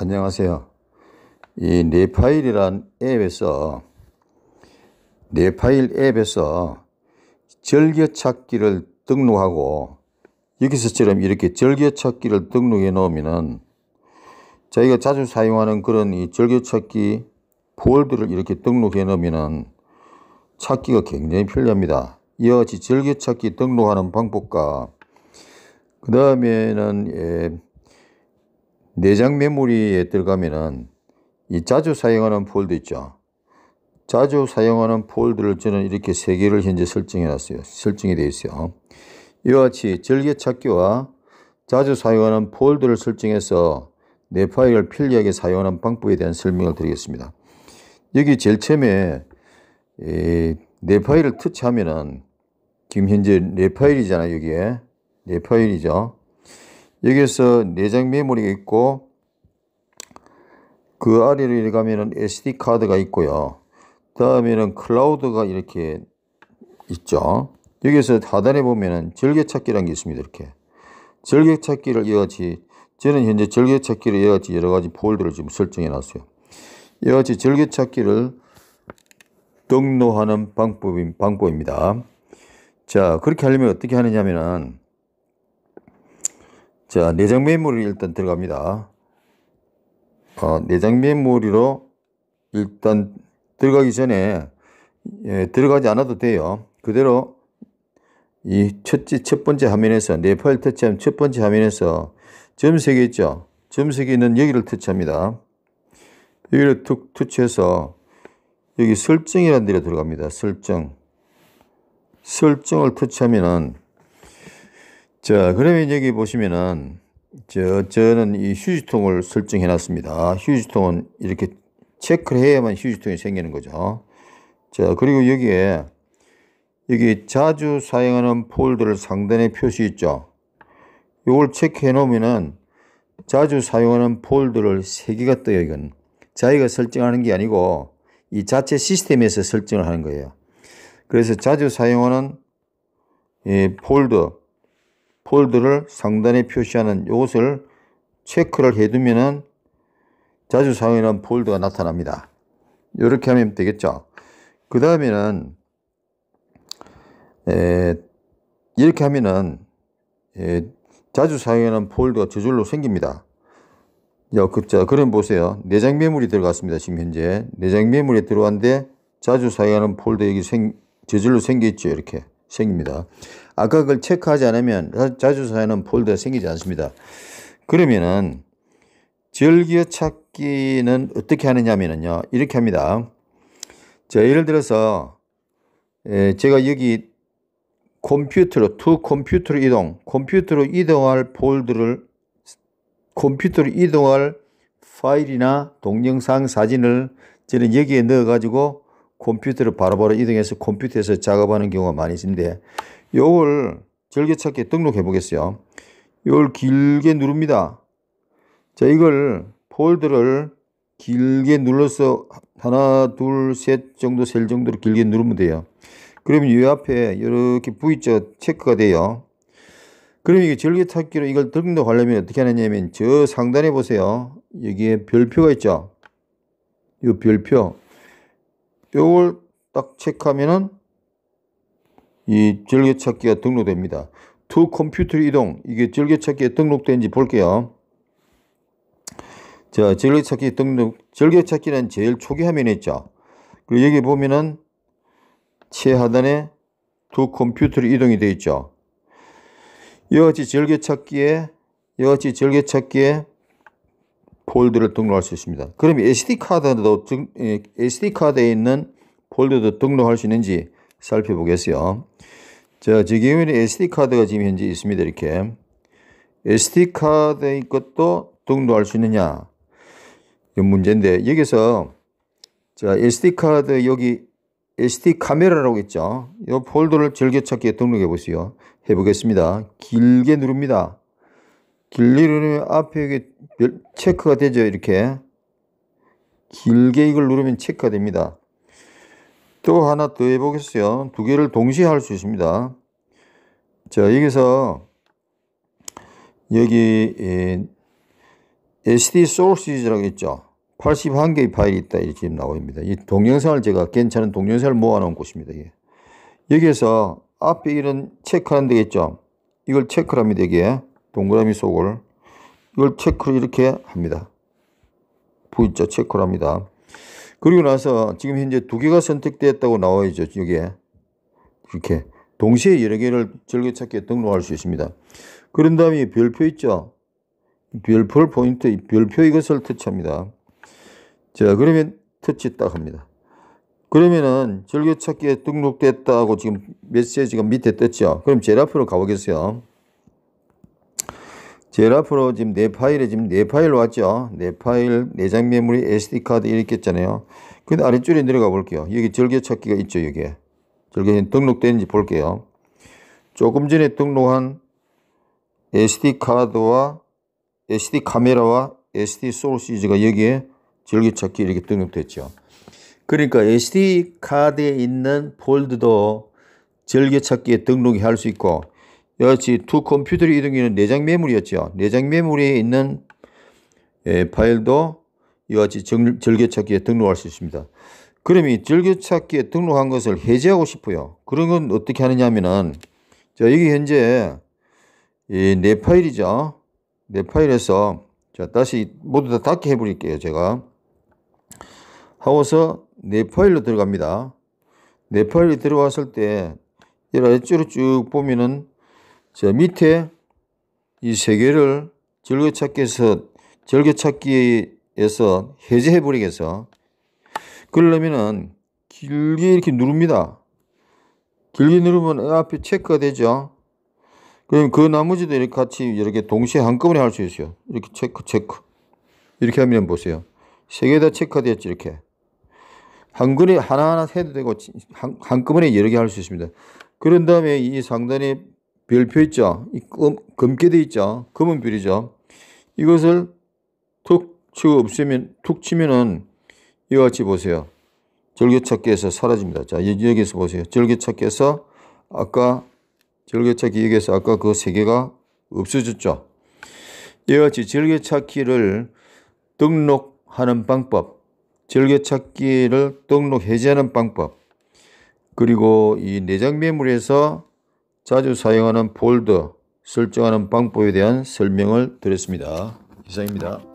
안녕하세요. 이 네파일이란 앱에서 네파일 앱에서 절개찾기를 등록하고 여기서처럼 이렇게 절개찾기를 등록해 놓으면은 저희가 자주 사용하는 그런 이 절개찾기 폴드를 이렇게 등록해 놓으면은 찾기가 굉장히 편리합니다. 이와 같이 절개찾기 등록하는 방법과 그 다음에는 예, 내장 메모리에 들어가면은 이 자주 사용하는 폴드 있죠. 자주 사용하는 폴드를 저는 이렇게 세 개를 현재 설정해 놨어요. 설정이 되어 있어요. 이와 같이 절개 찾기와 자주 사용하는 폴드를 설정해서 내 파일을 편리하게 사용하는 방법에 대한 설명을 드리겠습니다. 여기 제일 처음에 내 파일을 터치하면은 지금 현재 내 파일이잖아요. 여기에 내 파일이죠. 여기에서 내장 메모리가 있고 그 아래로 가면 SD 카드가 있고요. 다음에는 클라우드가 이렇게 있죠. 여기서 에 하단에 보면은 절개찾기라는 게 있습니다. 이렇게 절개찾기를 이어지 저는 현재 절개찾기를 이어지 여러 가지 폴더를 지금 설정해 놨어요. 이어지 절개찾기를 등록하는 방법인 방법입니다. 자, 그렇게 하려면 어떻게 하느냐면은 자, 내장 메모리 일단 들어갑니다. 어, 내장 메모리로 일단 들어가기 전에 예, 들어가지 않아도 돼요. 그대로 이 첫째, 첫 번째 화면에서 내 파일 터치하첫 번째 화면에서 점세개 있죠. 점세개 있는 여기를 터치합니다. 여기를 툭 터치해서 여기 설정이라는 데로 들어갑니다. 설정. 설정을 터치하면은 자, 그러면 여기 보시면은 저, 저는 이 휴지통을 설정해 놨습니다. 휴지통은 이렇게 체크를 해야만 휴지통이 생기는 거죠. 자, 그리고 여기에 여기 자주 사용하는 폴더를 상단에 표시 있죠. 이걸 체크해 놓으면은 자주 사용하는 폴더를 3개가 떠요, 이건. 자기가 설정하는 게 아니고 이 자체 시스템에서 설정을 하는 거예요. 그래서 자주 사용하는 이 폴더, 폴드를 상단에 표시하는 이것을 체크를 해두면은 자주 사용하는 폴드가 나타납니다. 이렇게 하면 되겠죠. 그 다음에는 이렇게 하면은 에, 자주 사용하는 폴드가 저절로 생깁니다. 야, 그, 자, 그럼 보세요. 내장 매물이 들어갔습니다. 지금 현재. 내장 매물이 들어왔는데 자주 사용하는 폴더 여기 생, 저절로 생겼죠. 이렇게. 생깁니다. 아까 그걸 체크하지 않으면 자주사에는 폴더가 생기지 않습니다. 그러면은 즐겨 찾기는 어떻게 하느냐면은요 하 이렇게 합니다. 자 예를 들어서 제가 여기 컴퓨터로 투 컴퓨터로 이동 컴퓨터로 이동할 폴더를 컴퓨터로 이동할 파일이나 동영상 사진을 저는 여기에 넣어 가지고 컴퓨터를 바로바로 이동해서 컴퓨터에서 작업하는 경우가 많이 있는데 요걸 절개찾기 등록해 보겠어요. 이걸 길게 누릅니다. 자, 이걸 폴드를 길게 눌러서 하나, 둘, 셋 정도 셀 정도로 길게 누르면 돼요. 그러면 이 앞에 이렇게 V자 체크가 돼요. 그럼 이게 절개찾기로 이걸 등록하려면 어떻게 하느냐면 저 상단에 보세요. 여기에 별표가 있죠. 이 별표. 요걸 딱 체크하면은 이절개찾기가 등록됩니다. 두 컴퓨터 이동 이게 절개찾기에 등록된지 볼게요. 자절개찾기 등록 절개찾기는 제일 초기 화면에 있죠. 그리고 여기 보면은 최하단에 두 컴퓨터 이동이 되어 있죠. 여와 같이 즐겨찾기에 여와 같이 즐겨찾기에 폴드를 등록할 수 있습니다. 그럼 SD 카드도 예, SD 카드에 있는 폴더도 등록할 수 있는지 살펴보겠어요. 자, 제경우 SD 카드가 지금 현재 있습니다. 이렇게 SD 카드의 것도 등록할 수 있느냐 이 문제인데 여기서 자 SD 카드 여기 SD 카메라라고 있죠. 이 폴더를 즐겨찾기에 등록해 보세요. 해보겠습니다. 길게 누릅니다. 길리 누르면 앞에 이게 체크가 되죠. 이렇게. 길게 이걸 누르면 체크가 됩니다. 또 하나 더 해보겠어요. 두 개를 동시에 할 수 있습니다. 자, 여기서 여기 SD 소스라고 있죠. 81개의 파일이 있다. 이렇게 나옵니다. 이 동영상을 제가 괜찮은 동영상을 모아놓은 곳입니다. 예. 여기에서 앞에 이런 체크하는 데겠죠. 이걸 체크를 합니다. 이게. 동그라미 속을 이걸 체크를 이렇게 합니다. 보이죠? 체크를 합니다. 그리고 나서 지금 현재 두 개가 선택되었다고 나와 있죠. 여기에 이렇게 동시에 여러 개를 즐겨찾기에 등록할 수 있습니다. 그런 다음에 별표 있죠. 별표 포인트, 별표 이것을 터치합니다. 자, 그러면 터치 딱 합니다. 그러면은 즐겨찾기에 등록됐다고 지금 메시지가 밑에 떴죠. 그럼 제일 앞으로 가보겠어요. 제일 앞으로 지금 네 파일에 지금 네 파일 왔죠. 네 파일 내장 네 메모리 SD 카드 이렇게 있잖아요. 근데 아래쪽에 내려가 볼게요. 여기 절개 찾기가 있죠. 여기에 절개 등록된지 볼게요. 조금 전에 등록한 SD 카드와 SD 카메라와 SD 소울시즈가 여기에 절개 찾기 이렇게 등록됐죠. 그러니까 SD 카드에 있는 폴드도 절개 찾기에 등록이 할 수 있고 여하치 두 컴퓨터를 이동기는 내장 메모리였죠. 내장 메모리에 있는 예, 파일도 이와 같이 정, 절개찾기에 등록할 수 있습니다. 그럼 이 절개찾기에 등록한 것을 해제하고 싶어요. 그런 건 어떻게 하느냐면은 하자 여기 현재 이 내 파일이죠. 내 파일에서 자 다시 모두 다 닫게 해버릴게요. 제가 하고서 내 파일로 들어갑니다. 내 파일이 들어왔을 때 이렇게 쭉 보면은 자, 밑에 이 세 개를 절교찾기에서, 절교찾기에서 해제해버리겠어. 그러려면은 길게 이렇게 누릅니다. 길게 누르면 앞에 체크가 되죠. 그럼 그 나머지도 이렇게 같이 이렇게 동시에 한꺼번에 할 수 있어요. 이렇게 체크, 체크. 이렇게 하면 보세요. 세 개 다 체크가 되었죠 이렇게. 한글에 하나하나 해도 되고, 한, 한꺼번에 여러 개 할 수 있습니다. 그런 다음에 이 상단에 별표 있죠. 이 검, 검게 돼 있죠. 검은 별이죠. 이것을 툭 치고 없애면, 툭 치면은 이와 같이 보세요. 절개찾기에서 사라집니다. 자, 여기에서 보세요. 절개찾기에서 아까, 절개찾기 여기에서 아까 그 세 개가 없어졌죠. 이와 같이 절개찾기를 등록하는 방법, 절개찾기를 등록 해제하는 방법, 그리고 이 내장 매물에서 자주 사용하는 볼드 설정하는 방법에 대한 설명을 드렸습니다. 이상입니다.